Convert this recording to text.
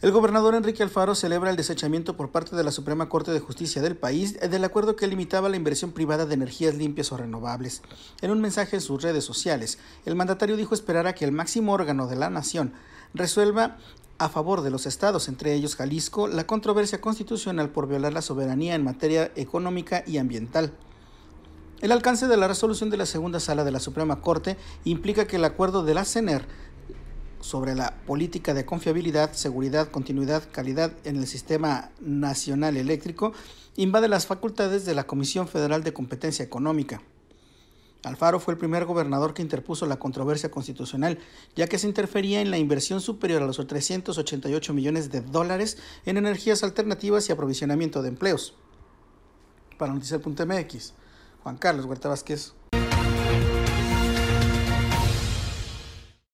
El gobernador Enrique Alfaro celebra el desechamiento por parte de la Suprema Corte de Justicia del país eh, del acuerdo que limitaba la inversión privada de energías limpias o renovables. En un mensaje en sus redes sociales, el mandatario dijo esperar a que el máximo órgano de la nación resuelva a favor de los estados, entre ellos Jalisco, la controversia constitucional por violar la soberanía en materia económica y ambiental. El alcance de la resolución de la segunda sala de la Suprema Corte implica que el acuerdo de la CENER sobre la política de confiabilidad, seguridad, continuidad, calidad en el Sistema Nacional Eléctrico invade las facultades de la Comisión Federal de Competencia Económica. Alfaro fue el primer gobernador que interpuso la controversia constitucional, ya que se interfería en la inversión superior a los 388 millones de dólares en energías alternativas y aprovisionamiento de empleos. Para Noticias.mx, Juan Carlos Huerta Vázquez.